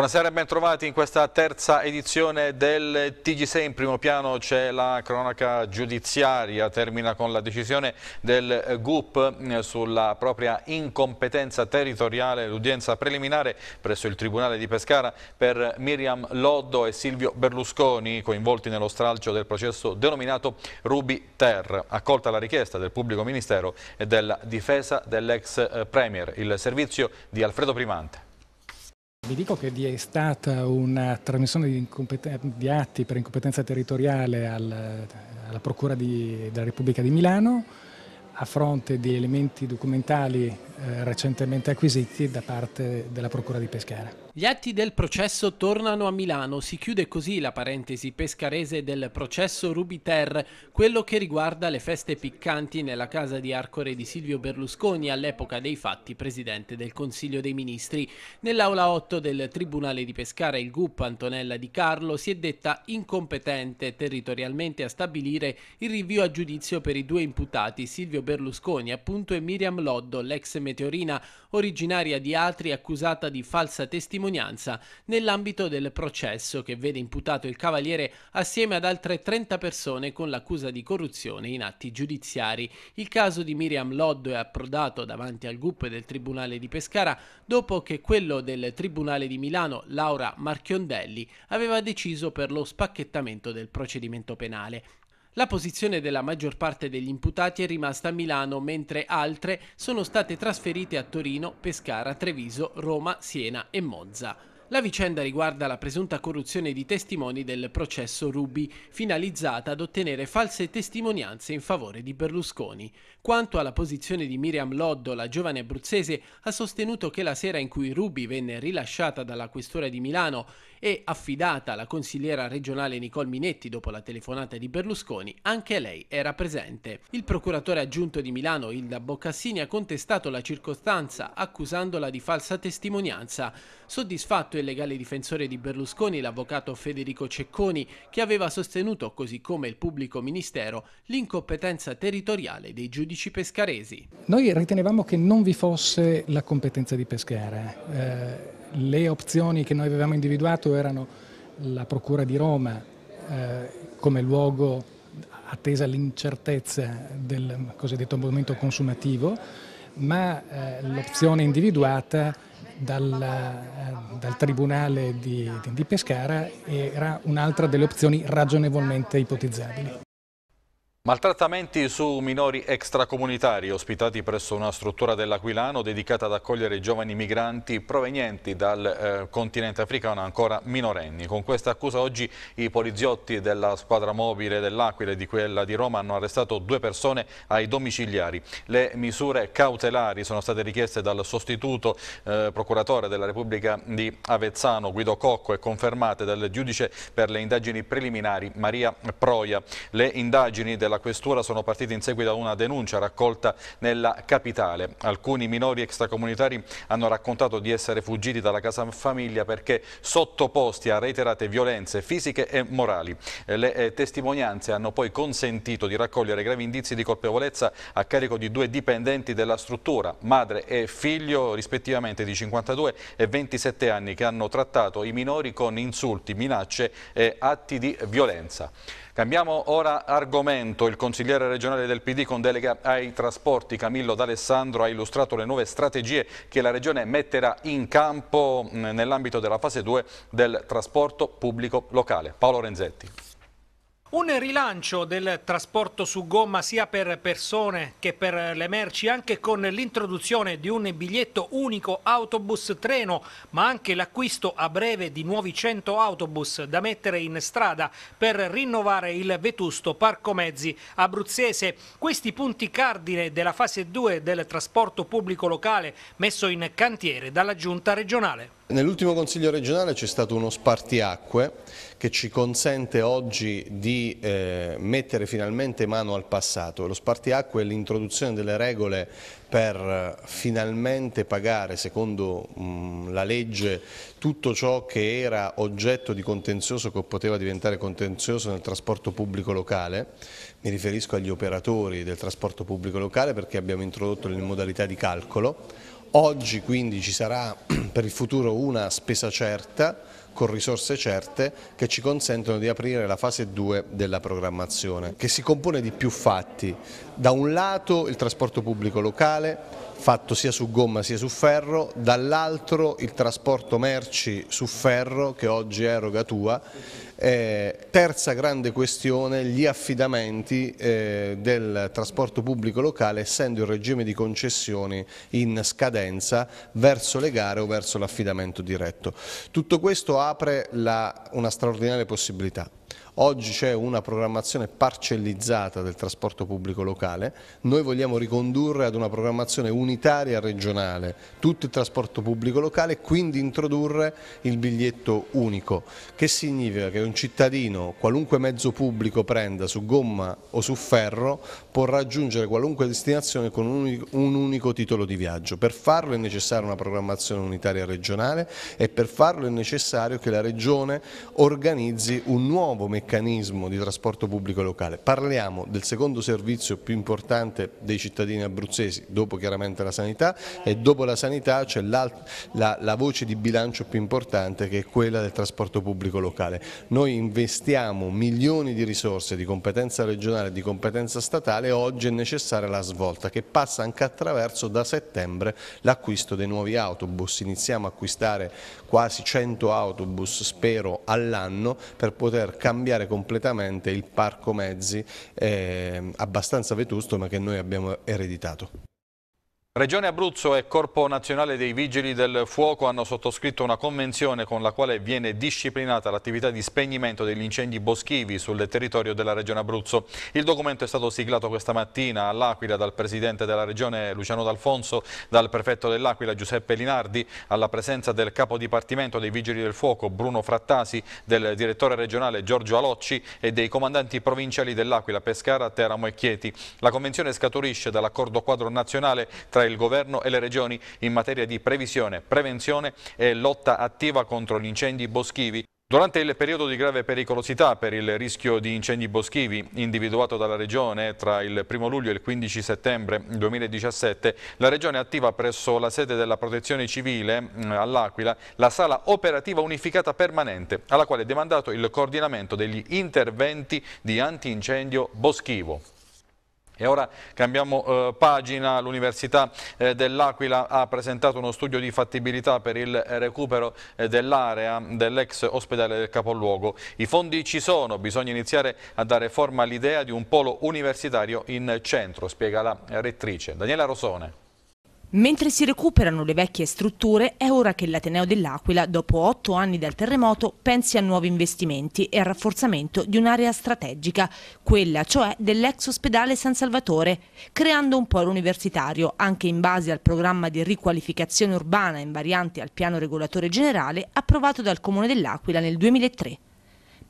Buonasera e ben trovati in questa terza edizione del TG6. In primo piano c'è la cronaca giudiziaria, termina con la decisione del GUP eh, sulla propria incompetenza territoriale, l'udienza preliminare presso il Tribunale di Pescara per Miriam Loddo e Silvio Berlusconi coinvolti nello stralcio del processo denominato Ruby Ter. Accolta la richiesta del Pubblico Ministero e della difesa dell'ex eh, Premier, il servizio di Alfredo Primante. Vi dico che vi è stata una trasmissione di, di atti per incompetenza territoriale al, alla Procura di, della Repubblica di Milano a fronte di elementi documentali eh, recentemente acquisiti da parte della Procura di Pescara. Gli atti del processo tornano a Milano, si chiude così la parentesi pescarese del processo Rubiter, quello che riguarda le feste piccanti nella casa di Arcore di Silvio Berlusconi, all'epoca dei fatti presidente del Consiglio dei Ministri. Nell'aula 8 del Tribunale di Pescara il GUP Antonella Di Carlo si è detta incompetente territorialmente a stabilire il rinvio a giudizio per i due imputati Silvio Berlusconi appunto e Miriam Loddo, l'ex meteorina originaria di Atri accusata di falsa testimonianza testimonianza nell'ambito del processo che vede imputato il Cavaliere assieme ad altre 30 persone con l'accusa di corruzione in atti giudiziari. Il caso di Miriam Loddo è approdato davanti al GUP del Tribunale di Pescara dopo che quello del Tribunale di Milano, Laura Marchiondelli, aveva deciso per lo spacchettamento del procedimento penale. La posizione della maggior parte degli imputati è rimasta a Milano, mentre altre sono state trasferite a Torino, Pescara, Treviso, Roma, Siena e Monza. La vicenda riguarda la presunta corruzione di testimoni del processo Ruby, finalizzata ad ottenere false testimonianze in favore di Berlusconi. Quanto alla posizione di Miriam Loddo, la giovane abruzzese ha sostenuto che la sera in cui Ruby venne rilasciata dalla questura di Milano e affidata alla consigliera regionale Nicole Minetti dopo la telefonata di Berlusconi, anche lei era presente. Il procuratore aggiunto di Milano, Ilda Boccassini, ha contestato la circostanza accusandola di falsa testimonianza. Soddisfatto e e legale difensore di Berlusconi, l'avvocato Federico Cecconi, che aveva sostenuto, così come il pubblico ministero, l'incompetenza territoriale dei giudici pescaresi. Noi ritenevamo che non vi fosse la competenza di pescare. Eh, le opzioni che noi avevamo individuato erano la Procura di Roma eh, come luogo attesa l'incertezza del cosiddetto momento consumativo, ma eh, l'opzione individuata dal, eh, dal Tribunale di, di Pescara era un'altra delle opzioni ragionevolmente ipotizzabili. Maltrattamenti su minori extracomunitari ospitati presso una struttura dell'Aquilano dedicata ad accogliere giovani migranti provenienti dal eh, continente africano ancora minorenni. Con questa accusa oggi i poliziotti della squadra mobile dell'Aquila e di quella di Roma hanno arrestato due persone ai domiciliari. Le misure cautelari sono state richieste dal sostituto eh, procuratore della Repubblica di Avezzano Guido Cocco e confermate dal giudice per le indagini preliminari Maria Proia. Le indagini della alla Questura sono partiti in seguito a una denuncia raccolta nella capitale. Alcuni minori extracomunitari hanno raccontato di essere fuggiti dalla casa famiglia perché sottoposti a reiterate violenze fisiche e morali. Eh, le eh, testimonianze hanno poi consentito di raccogliere gravi indizi di colpevolezza a carico di due dipendenti della struttura, madre e figlio rispettivamente di 52 e 27 anni che hanno trattato i minori con insulti, minacce e atti di violenza. Cambiamo ora argomento. Trento. Il consigliere regionale del PD con delega ai trasporti Camillo D'Alessandro ha illustrato le nuove strategie che la regione metterà in campo mm, nell'ambito della fase 2 del trasporto pubblico locale. Paolo Renzetti. Un rilancio del trasporto su gomma sia per persone che per le merci anche con l'introduzione di un biglietto unico autobus-treno ma anche l'acquisto a breve di nuovi 100 autobus da mettere in strada per rinnovare il vetusto parco mezzi abruzzese. Questi punti cardine della fase 2 del trasporto pubblico locale messo in cantiere dalla giunta regionale. Nell'ultimo Consiglio regionale c'è stato uno spartiacque che ci consente oggi di eh, mettere finalmente mano al passato. Lo spartiacque è l'introduzione delle regole per eh, finalmente pagare, secondo mh, mm, la legge, tutto ciò che era oggetto di contenzioso, che poteva diventare contenzioso nel trasporto pubblico locale. Mi riferisco agli operatori del trasporto pubblico locale perché abbiamo introdotto le modalità di calcolo Oggi quindi ci sarà per il futuro una spesa certa con risorse certe che ci consentono di aprire la fase 2 della programmazione che si compone di più fatti. Da un lato il trasporto pubblico locale, fatto sia su gomma sia su ferro, dall'altro il trasporto merci su ferro che oggi è eroga tua, eh, terza grande questione gli affidamenti eh, del trasporto pubblico locale essendo il regime di concessioni in scadenza verso le gare o verso l'affidamento diretto. Tutto questo apre la, una straordinaria possibilità. Oggi c'è una programmazione parcellizzata del trasporto pubblico locale, noi vogliamo ricondurre ad una programmazione unitaria regionale tutto il trasporto pubblico locale e quindi introdurre il biglietto unico, che significa che un cittadino, qualunque mezzo pubblico prenda su gomma o su ferro, può raggiungere qualunque destinazione con un unico, titolo di viaggio. Per farlo è necessaria una programmazione unitaria regionale e per farlo è necessario che la Regione organizzi un nuovo meccanismo meccanismo di trasporto pubblico locale. Parliamo del secondo servizio più importante dei cittadini abruzzesi, dopo chiaramente la sanità e dopo la sanità c'è la, la, voce di bilancio più importante che è quella del trasporto pubblico locale. Noi investiamo milioni di risorse di competenza regionale e di competenza statale, oggi è necessaria la svolta che passa anche attraverso da settembre l'acquisto dei nuovi autobus. Iniziamo a acquistare quasi 100 autobus, spero, all'anno per poter cambiare cambiare completamente il parco mezzi eh, abbastanza vetusto ma che noi abbiamo ereditato. Regione Abruzzo e Corpo Nazionale dei Vigili del Fuoco hanno sottoscritto una convenzione con la quale viene disciplinata l'attività di spegnimento degli incendi boschivi sul territorio della Regione Abruzzo. Il documento è stato siglato questa mattina all'Aquila dal Presidente della Regione Luciano D'Alfonso, dal Prefetto dell'Aquila Giuseppe Linardi, alla presenza del Capo Dipartimento dei Vigili del Fuoco Bruno Frattasi, del Direttore Regionale Giorgio Alocci e dei Comandanti Provinciali dell'Aquila, Pescara, Teramo e Chieti. La convenzione scaturisce dall'accordo quadro nazionale tra tra il governo e le regioni in materia di previsione, prevenzione e lotta attiva contro gli incendi boschivi. Durante il periodo di grave pericolosità per il rischio di incendi boschivi individuato dalla Regione tra il 1 luglio e il 15 settembre 2017, la Regione attiva presso la sede della Protezione Civile mm, all'Aquila la sala operativa unificata permanente alla quale è demandato il coordinamento degli interventi di antincendio boschivo. E ora cambiamo eh, pagina, l'Università eh, dell'Aquila ha presentato uno studio di fattibilità per il recupero eh, dell'area dell'ex ospedale del capoluogo. I fondi ci sono, bisogna iniziare a dare forma all'idea di un polo universitario in centro, spiega la rettrice Daniela Rosone. Mentre si recuperano le vecchie strutture, è ora che l'Ateneo dell'Aquila, dopo otto anni dal terremoto, pensi a nuovi investimenti e al rafforzamento di un'area strategica, quella cioè dell'ex ospedale San Salvatore, creando un polo universitario, anche in base al programma di riqualificazione urbana in variante al piano regolatore generale approvato dal Comune dell'Aquila nel 2003.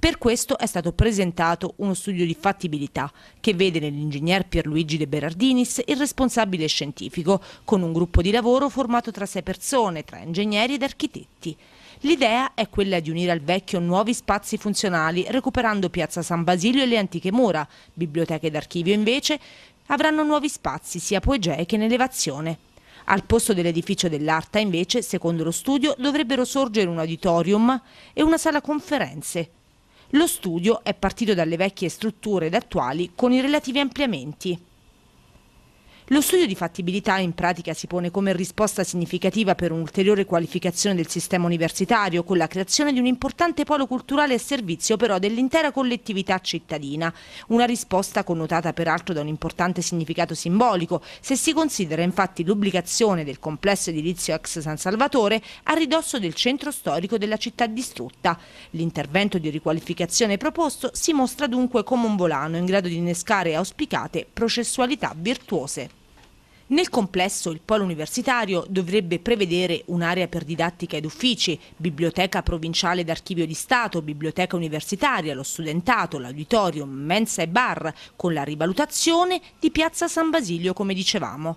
Per questo è stato presentato uno studio di fattibilità che vede nell'ingegner Pierluigi De Berardinis il responsabile scientifico, con un gruppo di lavoro formato tra sei persone, tra ingegneri ed architetti. L'idea è quella di unire al vecchio nuovi spazi funzionali, recuperando Piazza San Basilio e le antiche mura. Biblioteche ed archivio, invece, avranno nuovi spazi, sia poegee che in elevazione. Al posto dell'edificio dell'Arta, invece, secondo lo studio, dovrebbero sorgere un auditorium e una sala conferenze, lo studio è partito dalle vecchie strutture ed attuali con i relativi ampliamenti. Lo studio di fattibilità in pratica si pone come risposta significativa per un'ulteriore qualificazione del sistema universitario con la creazione di un importante polo culturale e servizio però dell'intera collettività cittadina. Una risposta connotata peraltro da un importante significato simbolico se si considera infatti l'ubblicazione del complesso edilizio ex San Salvatore a ridosso del centro storico della città distrutta. L'intervento di riqualificazione proposto si mostra dunque come un volano in grado di innescare auspicate processualità virtuose. Nel complesso il polo universitario dovrebbe prevedere un'area per didattica ed uffici, biblioteca provinciale d'archivio di Stato, biblioteca universitaria, lo studentato, l'auditorium, mensa e bar, con la rivalutazione di Piazza San Basilio come dicevamo.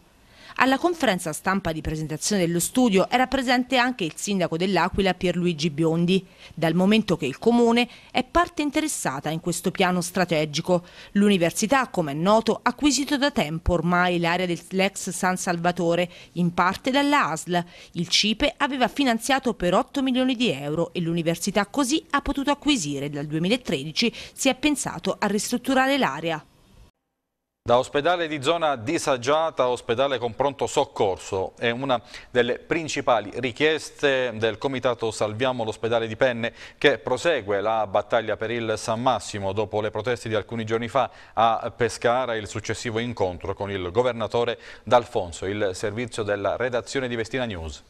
Alla conferenza stampa di presentazione dello studio era presente anche il sindaco dell'Aquila Pierluigi Biondi, dal momento che il comune è parte interessata in questo piano strategico. L'università, come è noto, ha acquisito da tempo ormai l'area dell'ex San Salvatore, in parte dalla ASL. Il CIPE aveva finanziato per 8 milioni di euro e l'università così ha potuto acquisire dal 2013 si è pensato a ristrutturare l'area. Da ospedale di zona disagiata a ospedale con pronto soccorso è una delle principali richieste del comitato Salviamo l'ospedale di Penne che prosegue la battaglia per il San Massimo dopo le proteste di alcuni giorni fa a Pescara e il successivo incontro con il governatore D'Alfonso, il servizio della redazione di Vestina News.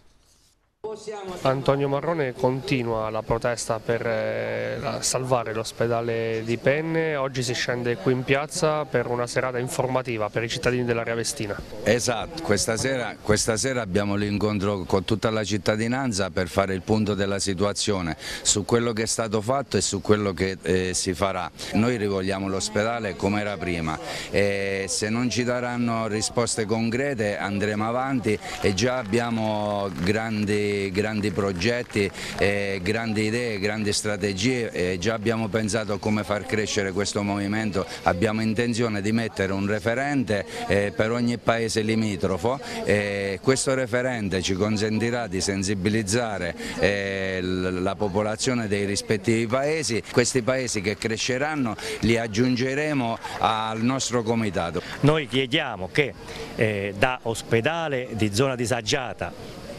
Antonio Marrone continua la protesta per eh, salvare l'ospedale di Penne, oggi si scende qui in piazza per una serata informativa per i cittadini dell'area Vestina. Esatto, questa sera, questa sera abbiamo l'incontro con tutta la cittadinanza per fare il punto della situazione su quello che è stato fatto e su quello che eh, si farà. Noi rivogliamo l'ospedale come era prima e se non ci daranno risposte concrete andremo avanti e già abbiamo grandi grandi, progetti, eh, grandi idee, grandi strategie, eh, già abbiamo pensato a come far crescere questo movimento, abbiamo intenzione di mettere un referente eh, per ogni paese limitrofo, eh, questo referente ci consentirà di sensibilizzare eh, la popolazione dei rispettivi paesi, questi paesi che cresceranno li aggiungeremo al nostro comitato. Noi chiediamo che eh, da ospedale di zona disagiata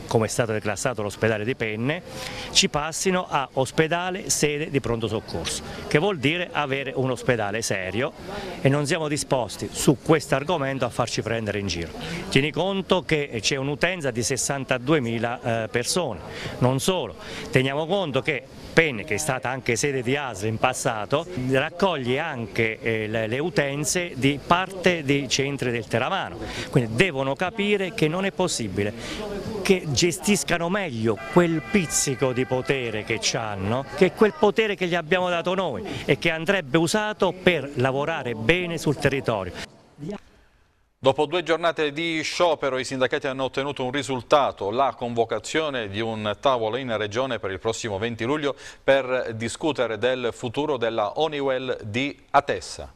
come è stato declassato l'ospedale di Penne, ci passino a ospedale sede di pronto soccorso, che vuol dire avere un ospedale serio e non siamo disposti su questo argomento a farci prendere in giro. Tieni conto che c'è un'utenza di 62.000 eh, persone, non solo, teniamo conto che Penne, che è stata anche sede di ASL in passato, raccoglie anche eh, le utenze di parte dei centri del Teramano, quindi devono capire che non è possibile che gestiscano meglio quel pizzico di potere che ci hanno, che è quel potere che gli abbiamo dato noi e che andrebbe usato per lavorare bene sul territorio. Dopo due giornate di sciopero i sindacati hanno ottenuto un risultato, la convocazione di un tavolo in regione per il prossimo 20 luglio per discutere del futuro della Honeywell di Atessa.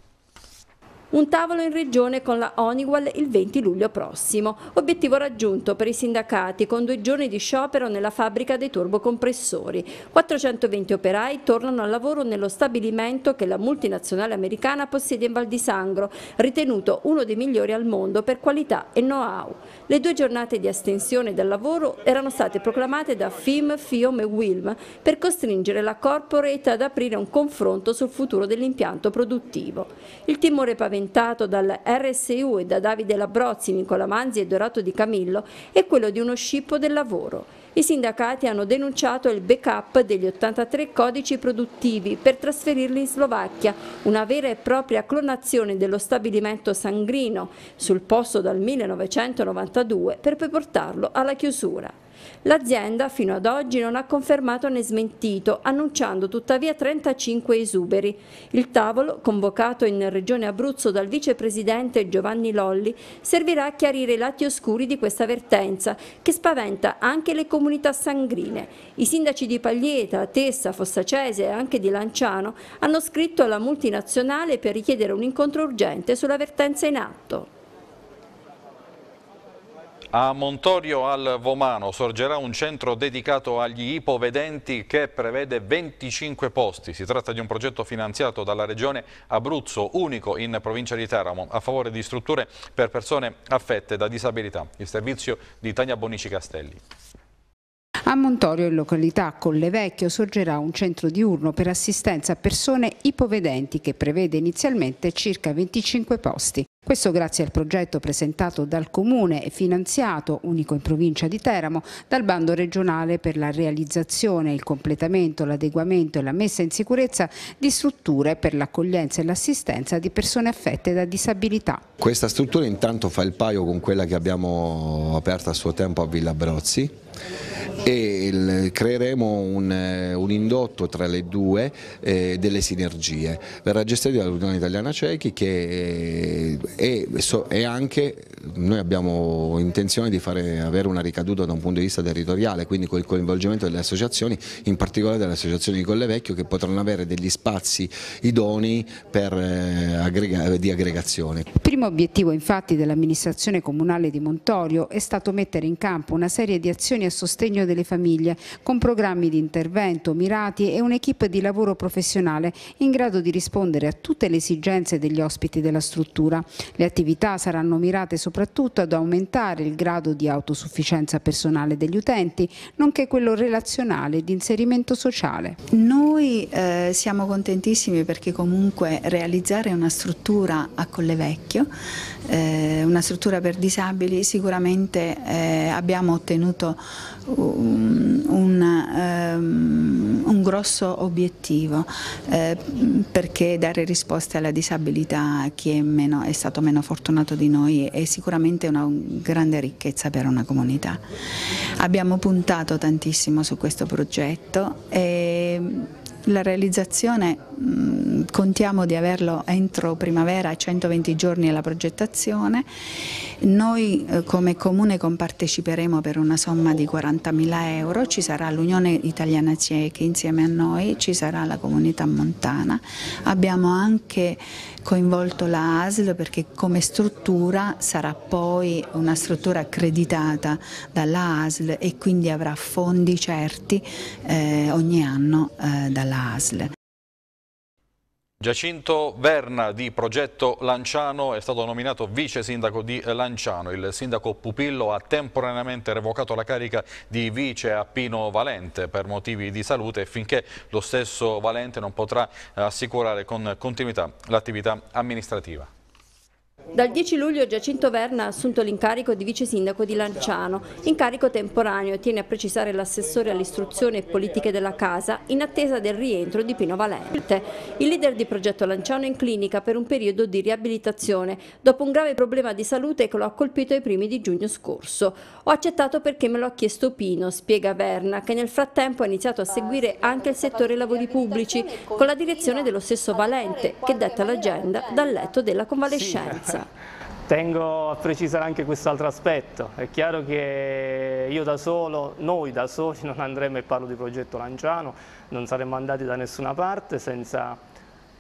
Un tavolo in regione con la Honeywell il 20 luglio prossimo. Obiettivo raggiunto per i sindacati con due giorni di sciopero nella fabbrica dei turbocompressori. 420 operai tornano al lavoro nello stabilimento che la multinazionale americana possiede in Val di Sangro, ritenuto uno dei migliori al mondo per qualità e know-how. Le due giornate di astensione del lavoro erano state proclamate da FIM, FIOM e WILM per costringere la corporate ad aprire un confronto sul futuro dell'impianto produttivo. Il timore paventato implementato dal RSU e da Davide Labrozzi, Nicola Manzi e Dorato Di Camillo è quello di uno scippo del lavoro. I sindacati hanno denunciato il backup degli 83 codici produttivi per trasferirli in Slovacchia, una vera e propria clonazione dello stabilimento sangrino, sul posto dal 1992, per poi portarlo alla chiusura. L'azienda fino ad oggi non ha confermato né smentito, annunciando tuttavia 35 esuberi. Il tavolo, convocato in Regione Abruzzo dal vicepresidente Giovanni Lolli, servirà a chiarire i lati oscuri di questa vertenza, che spaventa anche le comunità sangrine. I sindaci di Paglieta, Tessa, Fossacese e anche di Lanciano hanno scritto alla multinazionale per richiedere un incontro urgente sulla vertenza in atto. A Montorio al Vomano sorgerà un centro dedicato agli ipovedenti che prevede 25 posti. Si tratta di un progetto finanziato dalla regione Abruzzo, unico in provincia di Teramo, a favore di strutture per persone affette da disabilità. Il servizio di Tania Bonici Castelli. A Montorio, in località Collevecchio, sorgerà un centro diurno per assistenza a persone ipovedenti che prevede inizialmente circa 25 posti. Questo grazie al progetto presentato dal Comune e finanziato, unico in provincia di Teramo, dal bando regionale per la realizzazione, il completamento, l'adeguamento e la messa in sicurezza di strutture per l'accoglienza e l'assistenza di persone affette da disabilità. Questa struttura intanto fa il paio con quella che abbiamo aperta a suo tempo a Villa Brozzi, e il, creeremo un, eh, un, indotto tra le due eh, delle sinergie. Verrà gestito dall'Unione Italiana Cechi che eh, è, è, è, anche, noi abbiamo intenzione di fare, avere una ricaduta da un punto di vista territoriale, quindi col coinvolgimento delle associazioni, in particolare delle associazioni di Colle Vecchio che potranno avere degli spazi idonei per, eh, aggrega, di aggregazione. Il primo obiettivo infatti dell'amministrazione comunale di Montorio è stato mettere in campo una serie di azioni a sostegno delle famiglie, con programmi di intervento mirati e un'equipe di lavoro professionale in grado di rispondere a tutte le esigenze degli ospiti della struttura. Le attività saranno mirate soprattutto ad aumentare il grado di autosufficienza personale degli utenti, nonché quello relazionale di inserimento sociale. Noi eh, siamo contentissimi perché comunque realizzare una struttura a Collevecchio, eh, una struttura per disabili, sicuramente eh, abbiamo ottenuto un, un, ehm, un grosso obiettivo eh, perché dare risposte alla disabilità a chi è, meno, è, stato meno fortunato di noi è sicuramente una grande ricchezza per una comunità. Abbiamo puntato tantissimo su questo progetto e la realizzazione mh, contiamo di averlo entro primavera, 120 giorni alla progettazione noi eh, come Comune comparteciperemo per una somma di 40.000 euro, ci sarà l'Unione Italiana Ciechi insieme a noi, ci sarà la comunità montana, abbiamo anche coinvolto la ASL perché come struttura sarà poi una struttura accreditata dalla ASL e quindi avrà fondi certi eh, ogni anno eh, dalla ASL. Giacinto Verna di Progetto Lanciano è stato nominato vice sindaco di Lanciano. Il sindaco Pupillo ha temporaneamente revocato la carica di vice a Pino Valente per motivi di salute finché lo stesso Valente non potrà assicurare con continuità l'attività amministrativa. Dal 10 luglio Giacinto Verna ha assunto l'incarico di vice sindaco di Lanciano, incarico temporaneo, tiene a precisare l'assessore all'istruzione e politiche della casa, in attesa del rientro di Pino Valente. Il leader di progetto Lanciano è in clinica per un periodo di riabilitazione, dopo un grave problema di salute che lo ha colpito ai primi di giugno scorso. Ho accettato perché me lo ha chiesto Pino, spiega Verna, che nel frattempo ha iniziato a seguire anche il settore lavori pubblici, con la direzione dello stesso Valente, che detta l'agenda dal letto della convalescenza casa. Tengo a precisare anche quest'altro aspetto, è chiaro che io da solo, noi da soli non andremo, e parlo di progetto Lanciano, non saremmo andati da nessuna parte senza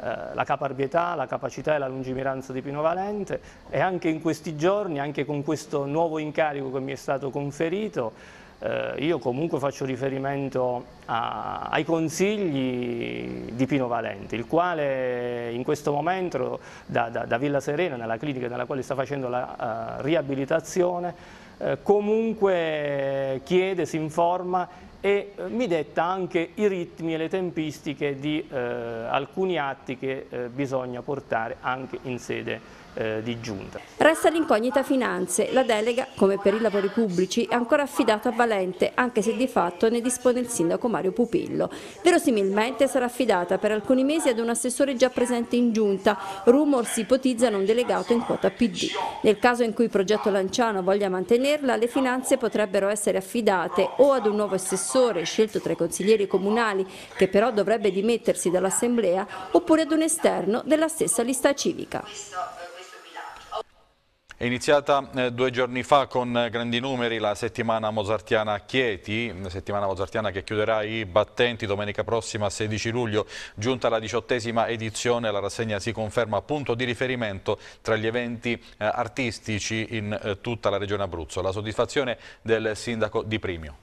eh, la caparbietà, la capacità e la lungimiranza di Pino Valente e anche in questi giorni, anche con questo nuovo incarico che mi è stato conferito, eh, io comunque faccio riferimento a, ai consigli di Pino Valente, il quale in questo momento da, da, da Villa Serena, nella clinica nella quale sta facendo la uh, riabilitazione, eh, comunque chiede, si informa e eh, mi detta anche i ritmi e le tempistiche di eh, alcuni atti che eh, bisogna portare anche in sede eh, di giunta. Resta l'incognita finanze, la delega come per i lavori pubblici è ancora affidata a Valente anche se di fatto ne dispone il sindaco Mario Pupillo. Verosimilmente sarà affidata per alcuni mesi ad un assessore già presente in giunta, Rumor si ipotizzano un delegato in quota PD. Nel caso in cui il progetto Lanciano voglia mantenerla le finanze potrebbero essere affidate o ad un nuovo assessore assessore scelto tra i consiglieri comunali che però dovrebbe dimettersi dall'assemblea oppure ad un esterno della stessa lista civica. È iniziata eh, due giorni fa con eh, grandi numeri la settimana mozartiana a Chieti, settimana mozartiana che chiuderà i battenti domenica prossima 16 luglio, giunta la diciottesima edizione, la rassegna si conferma punto di riferimento tra gli eventi eh, artistici in tutta la regione Abruzzo. La soddisfazione del sindaco Di Primio.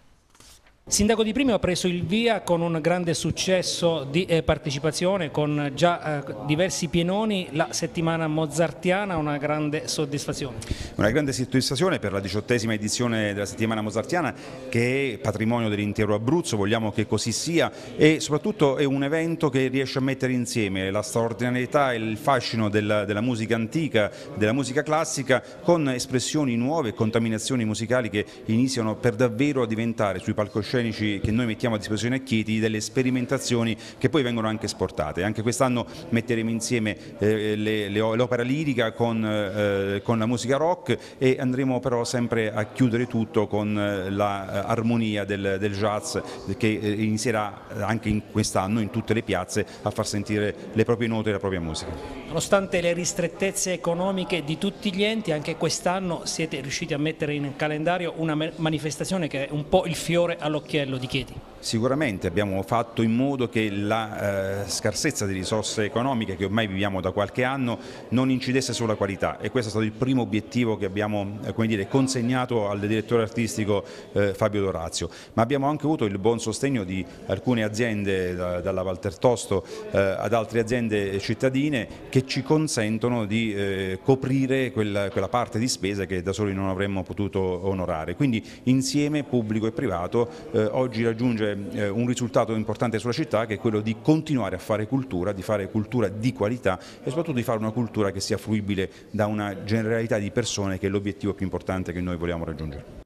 Sindaco Di Primo ha preso il via con un grande successo di eh, partecipazione, con già eh, diversi pienoni, la settimana mozartiana, una grande soddisfazione. Una grande soddisfazione per la diciottesima edizione della settimana mozartiana che è patrimonio dell'intero Abruzzo, vogliamo che così sia e soprattutto è un evento che riesce a mettere insieme la straordinarietà e il fascino della, della musica antica, della musica classica con espressioni nuove e contaminazioni musicali che iniziano per davvero a diventare sui palcoscenici palcoscenici che noi mettiamo a disposizione a Chieti, delle sperimentazioni che poi vengono anche esportate. Anche quest'anno metteremo insieme eh, l'opera lirica con, eh, con, la musica rock e andremo però sempre a chiudere tutto con eh, l'armonia eh, del, del, jazz che eh, inizierà anche in quest'anno in tutte le piazze a far sentire le proprie note e la propria musica. Nonostante le ristrettezze economiche di tutti gli enti, anche quest'anno siete riusciti a mettere in calendario una manifestazione che è un po' il fiore all'occhiello Socchiello di Chieti. Sicuramente abbiamo fatto in modo che la eh, scarsezza di risorse economiche che ormai viviamo da qualche anno non incidesse sulla qualità e questo è stato il primo obiettivo che abbiamo eh, dire, consegnato al direttore artistico eh, Fabio Dorazio. Ma abbiamo anche avuto il buon sostegno di alcune aziende, da, dalla Valtertosto eh, ad altre aziende cittadine che ci consentono di eh, coprire quella, quella parte di spesa che da soli non avremmo potuto onorare. Quindi insieme pubblico e privato eh, oggi raggiunge eh, eh, un risultato importante sulla città che è quello di continuare a fare cultura, di fare cultura di qualità e soprattutto di fare una cultura che sia fruibile da una generalità di persone che è l'obiettivo più importante che noi vogliamo raggiungere.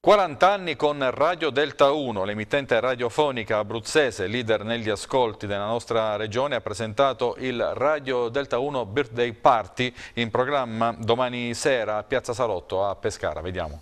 40 anni con Radio Delta 1, l'emittente radiofonica abruzzese, leader negli ascolti della nostra regione, ha presentato il Radio Delta 1 Birthday Party in programma domani sera a Piazza Salotto a Pescara. Vediamo.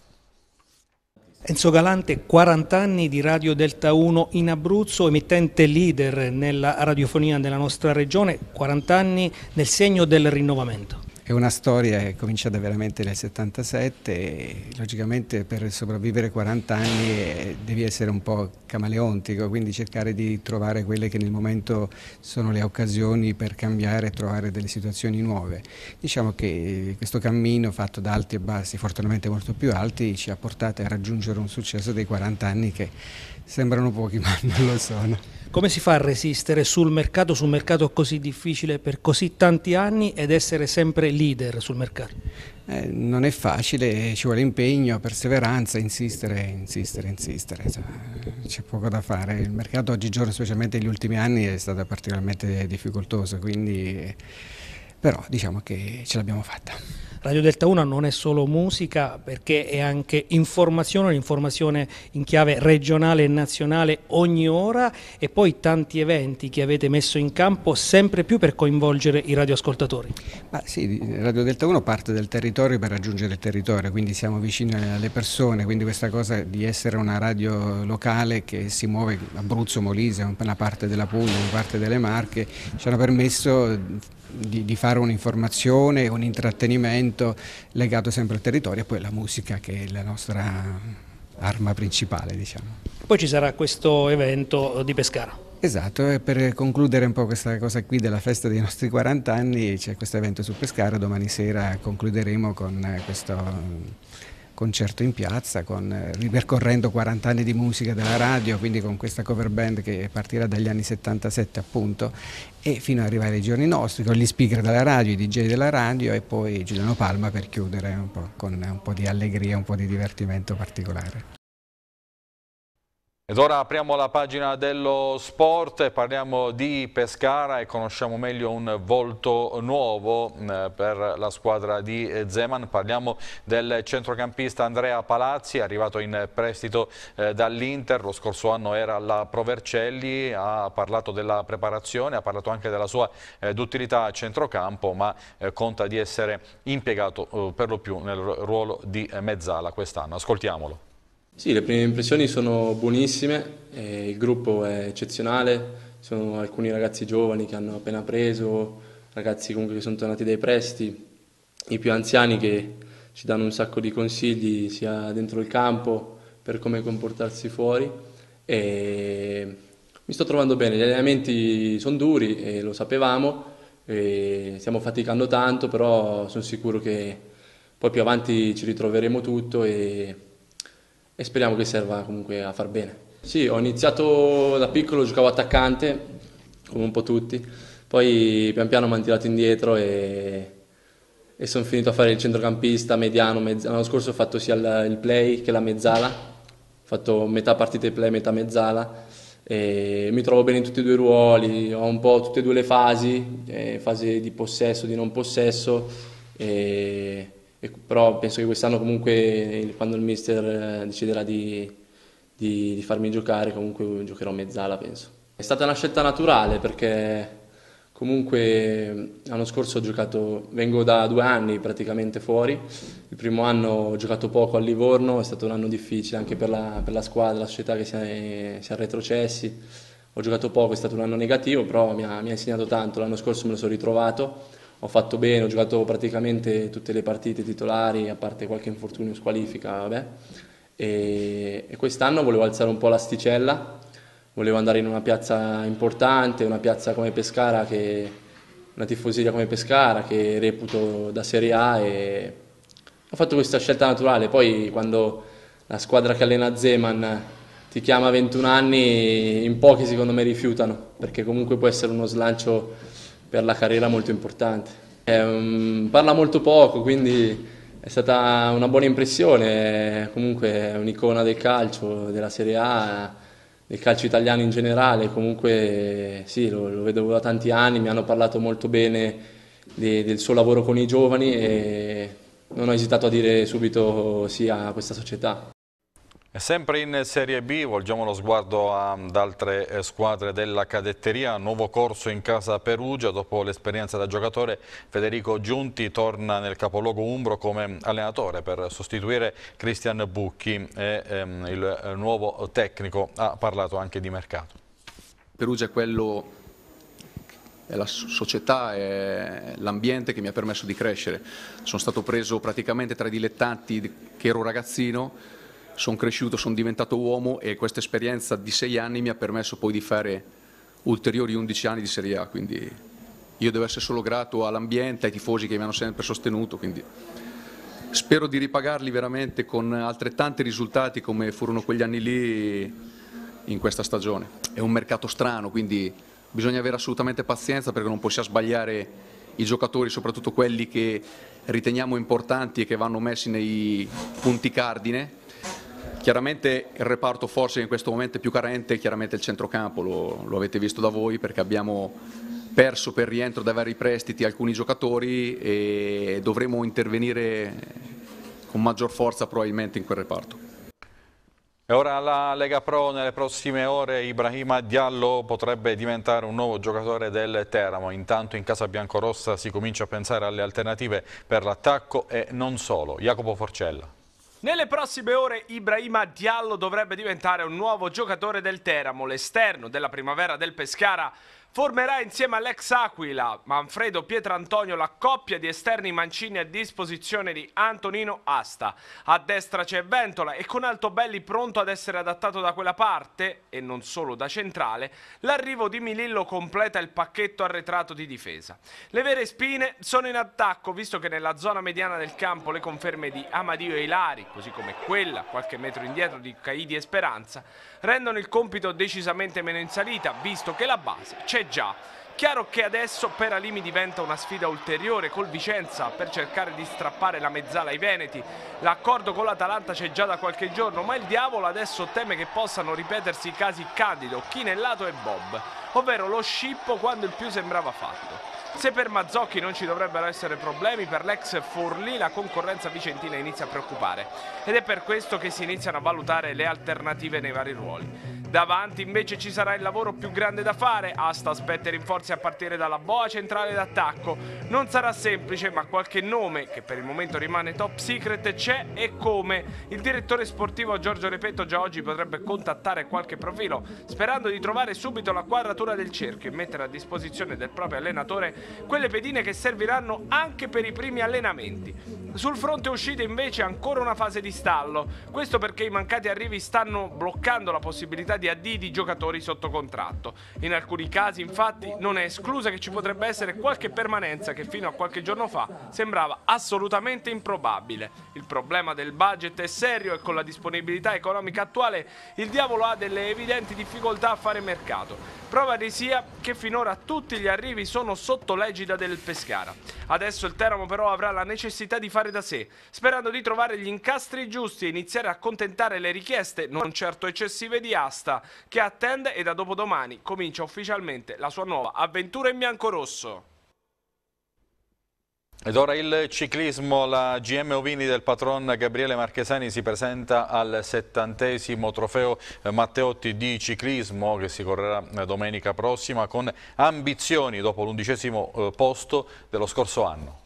Enzo Galante, 40 anni di Radio Delta 1 in Abruzzo, emittente leader nella radiofonia della nostra regione, 40 anni nel segno del rinnovamento è una storia che è cominciata veramente nel 77 e logicamente per sopravvivere 40 anni eh, devi essere un po' camaleontico, quindi cercare di trovare quelle che nel momento sono le occasioni per cambiare e trovare delle situazioni nuove. Diciamo che questo cammino fatto da alti e bassi, fortunatamente molto più alti, ci ha portato a raggiungere un successo dei 40 anni che sembrano pochi ma non lo sono. Come si fa a resistere sul mercato, su un mercato così difficile per così tanti anni ed essere sempre leader sul mercato? Eh, non è facile, ci vuole impegno, perseveranza, insistere, insistere, insistere. Cioè, c'è poco da fare. Il mercato oggigiorno, specialmente negli ultimi anni, è stato particolarmente difficoltoso, quindi però diciamo che ce l'abbiamo fatta. Radio Delta 1 non è solo musica perché è anche informazione, un'informazione in chiave regionale e nazionale ogni ora e poi tanti eventi che avete messo in campo sempre più per coinvolgere i radioascoltatori. Ma sì, Radio Delta 1 parte dal territorio per raggiungere il territorio, quindi siamo vicini alle persone, quindi questa cosa di essere una radio locale che si muove Abruzzo, Molise, una parte della Puglia, una parte delle Marche, ci hanno permesso di, di fare un'informazione, un intrattenimento legato sempre al territorio e poi la musica che è la nostra arma principale. Diciamo. Poi ci sarà questo evento di Pescara. Esatto, e per concludere un po' questa cosa qui della festa dei nostri 40 anni c'è questo evento su Pescara, domani sera concluderemo con eh, questo concerto in piazza, con, eh, ripercorrendo 40 anni di musica della radio, quindi con questa cover band che partirà dagli anni 77 appunto e fino ad arrivare ai giorni nostri, con gli speaker della radio, i DJ della radio e poi Giuliano Palma per chiudere un con un po' di allegria, un po' di divertimento particolare. Ed ora apriamo la pagina dello sport, parliamo di Pescara e conosciamo meglio un volto nuovo mm, per la squadra di Zeman. Parliamo del centrocampista Andrea Palazzi, arrivato in prestito eh, dall'Inter, lo scorso anno era alla Provercelli, ha parlato della preparazione, ha parlato anche della sua eh, d'utilità a centrocampo, ma eh, conta di essere impiegato per lo più nel ruolo di mezzala quest'anno. Ascoltiamolo. Sì, le prime impressioni sono buonissime, eh, il gruppo è eccezionale, sono alcuni ragazzi giovani che hanno appena preso, ragazzi comunque che sono tornati dai prestiti, i più anziani che ci danno un sacco di consigli sia dentro il campo per come comportarsi fuori e mi sto trovando bene, gli allenamenti sono duri e lo sapevamo, e stiamo faticando tanto però sono sicuro che poi più avanti ci ritroveremo tutto e e speriamo che serva comunque a far bene. Sì, ho iniziato da piccolo, giocavo attaccante, come un po' tutti, poi pian piano mi hanno tirato indietro e, e sono finito a fare il centrocampista, mediano, mezz... l'anno scorso ho fatto sia il play che la mezzala, ho fatto metà partita play, metà mezzala, e mi trovo bene in tutti e due i ruoli, ho un po' tutte e due le fasi, eh, fase di possesso, di non possesso. E e, però penso che quest'anno comunque quando il mister eh, deciderà di, di, di farmi giocare comunque giocherò mezzala penso. È stata una scelta naturale perché Comunque l'anno scorso ho giocato, vengo da due anni praticamente fuori, il primo anno ho giocato poco a Livorno, è stato un anno difficile anche per la, per la squadra, la società che si è, si è, retrocessi, ho giocato poco, è stato un anno negativo, però mi ha, mi ha insegnato tanto, l'anno scorso me lo sono ritrovato ho fatto bene, ho giocato praticamente tutte le partite titolari, a parte qualche infortunio, squalifica, vabbè. E, e quest'anno volevo alzare un po' l'asticella, volevo andare in una piazza importante, una piazza come Pescara, che, una tifoseria come Pescara, che reputo da Serie A e ho fatto questa scelta naturale. Poi quando la squadra che allena Zeman ti chiama a 21 anni, in pochi secondo me rifiutano, perché comunque può essere uno slancio per la carriera molto importante. Um, parla molto poco, quindi è stata una buona impressione, comunque è un'icona del calcio, della Serie A, del calcio italiano in generale, comunque sì, lo, lo vedo da tanti anni, mi hanno parlato molto bene de, del suo lavoro con i giovani e non ho esitato a dire subito sì a questa società. Sempre in Serie B volgiamo lo sguardo ad altre eh, squadre della cadetteria, nuovo corso in casa Perugia, dopo l'esperienza da giocatore Federico Giunti torna nel capoluogo Umbro come allenatore per sostituire Cristian Bucchi e ehm, il eh, nuovo tecnico ha parlato anche di mercato. Perugia è quello, è la società, è l'ambiente che mi ha permesso di crescere, sono stato preso praticamente tra i dilettanti che ero ragazzino sono cresciuto, sono diventato uomo e questa esperienza di sei anni mi ha permesso poi di fare ulteriori 11 anni di Serie A, quindi io devo essere solo grato all'ambiente, ai tifosi che mi hanno sempre sostenuto, quindi spero di ripagarli veramente con altrettanti risultati come furono quegli anni lì in questa stagione. È un mercato strano, quindi bisogna avere assolutamente pazienza perché non possiamo sbagliare i giocatori, soprattutto quelli che riteniamo importanti e che vanno messi nei punti cardine Chiaramente il reparto forse in questo momento è più carente, chiaramente il centrocampo, lo, lo avete visto da voi perché abbiamo perso per rientro dai vari prestiti alcuni giocatori e dovremo intervenire con maggior forza probabilmente in quel reparto. E ora la Lega Pro, nelle prossime ore Ibrahima Diallo potrebbe diventare un nuovo giocatore del Teramo. Intanto in casa biancorossa si comincia a pensare alle alternative per l'attacco e non solo. Jacopo Forcella. Nelle prossime ore Ibrahima Diallo dovrebbe diventare un nuovo giocatore del Teramo. L'esterno della primavera del Pescara formerà insieme all'ex Aquila Manfredo Pietrantonio la coppia di esterni mancini a disposizione di Antonino Asta. A destra c'è Ventola e con Altobelli pronto ad essere adattato da quella parte, e non solo da centrale, l'arrivo di Milillo completa il pacchetto arretrato di difesa. Le vere spine sono in attacco, visto che nella zona mediana del campo le conferme di Amadio e Ilari, così come quella qualche metro indietro di Caidi e Speranza, rendono il compito decisamente meno in salita, visto che la base c'è già. Chiaro che adesso Peralimi diventa una sfida ulteriore col Vicenza per cercare di strappare la mezzala ai Veneti. L'accordo con l'Atalanta c'è già da qualche giorno, ma il diavolo adesso teme che possano ripetersi i casi Candido, Chinellato e Bob, ovvero lo scippo quando il più sembrava fatto. Se per Mazzocchi non ci dovrebbero essere problemi, per l'ex Forlì la concorrenza vicentina inizia a preoccupare ed è per questo che si iniziano a valutare le alternative nei vari ruoli. Davanti invece ci sarà il lavoro più grande da fare. Asta aspetta i rinforzi a partire dalla boa centrale d'attacco. Non sarà semplice, ma qualche nome che per il momento rimane top secret c'è e come. Il direttore sportivo Giorgio Repetto già oggi potrebbe contattare qualche profilo, sperando di trovare subito la quadratura del cerchio e mettere a disposizione del proprio allenatore quelle pedine che serviranno anche per i primi allenamenti. Sul fronte uscite invece ancora una fase di stallo, questo perché i mancati arrivi stanno bloccando la possibilità di di AD di giocatori sotto contratto. In alcuni casi infatti non è esclusa che ci potrebbe essere qualche permanenza che fino a qualche giorno fa sembrava assolutamente improbabile. Il problema del budget è serio e con la disponibilità economica attuale il diavolo ha delle evidenti difficoltà a fare mercato. Prova di sia che finora tutti gli arrivi sono sotto l'egida del Pescara. Adesso il Teramo però avrà la necessità di fare da sé, sperando di trovare gli incastri giusti e iniziare a contentare le richieste non certo eccessive di asta giornata che attende e da dopodomani comincia ufficialmente la sua nuova avventura in biancorosso. Ed ora il ciclismo, la GM Ovini del patron Gabriele Marchesani si presenta al settantesimo trofeo Matteotti di ciclismo che si correrà domenica prossima con ambizioni dopo l'undicesimo eh, posto dello scorso anno.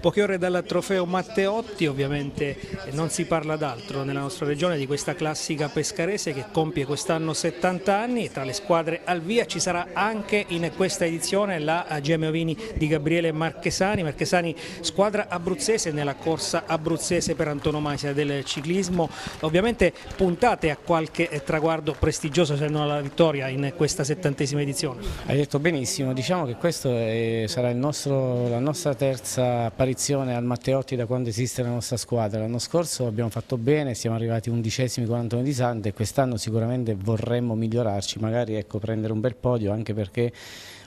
Poche ore dal trofeo Matteotti ovviamente eh, non si parla d'altro nella nostra regione di questa classica pescarese che compie quest'anno 70 anni e tra le squadre al via ci sarà anche in questa edizione la Gemio di Gabriele Marchesani, Marchesani squadra abruzzese nella corsa abruzzese per antonomasia del ciclismo, ovviamente puntate a qualche eh, traguardo prestigioso se non alla vittoria in questa settantesima edizione. Hai detto benissimo, diciamo che questa eh, sarà nostro, la nostra terza partita apparizione al Matteotti da quando esiste la nostra squadra. L'anno scorso abbiamo fatto bene, siamo arrivati undicesimi con Antonio Di Sante e quest'anno sicuramente vorremmo migliorarci, magari ecco, prendere un bel podio anche perché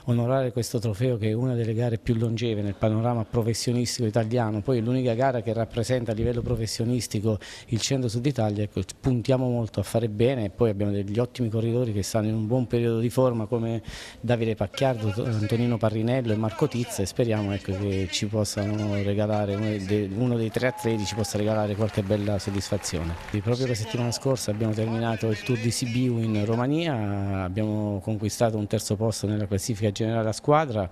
onorare questo trofeo che è una delle gare più longeve nel panorama professionistico italiano, poi è l'unica gara che rappresenta a livello professionistico il centro-sud Italia, ecco, puntiamo molto a fare bene e poi abbiamo degli ottimi corridori che stanno in un buon periodo di forma come Davide Pacchiardo, Antonino Parrinello e Marco Tizza e speriamo ecco, che ci possano regalare, uno dei tre atleti ci possa regalare qualche bella soddisfazione. E proprio la settimana scorsa abbiamo terminato il Tour di Sibiu in Romania, abbiamo conquistato un terzo posto nella classifica che genera la squadra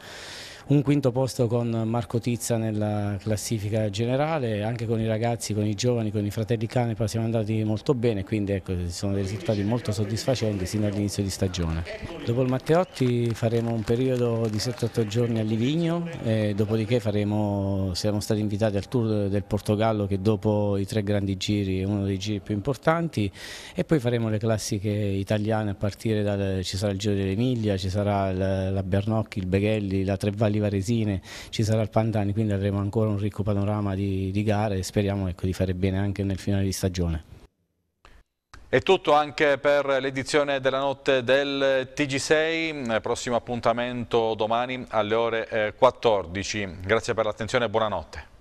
un quinto posto con Marco Tizza nella classifica generale, anche con i ragazzi, con i giovani, con i fratelli Canepa siamo andati molto bene, quindi ecco, sono dei risultati molto soddisfacenti sin dall'inizio di stagione. Dopo il Matteotti faremo un periodo di 7-8 giorni a Livigno, dopodiché faremo, siamo stati invitati al Tour del Portogallo che dopo i tre grandi giri è uno dei giri più importanti e poi faremo le classiche italiane a partire dal, ci sarà il Giro dell'Emilia, ci sarà la, Bernocchi, il Beghelli, la Tre di Varesine, ci sarà il Pantani, quindi avremo ancora un ricco panorama di, di gare e speriamo ecco, di fare bene anche nel finale di stagione. È tutto anche per l'edizione della notte del TG6, prossimo appuntamento domani alle ore 14. Eh, Grazie per l'attenzione e buonanotte.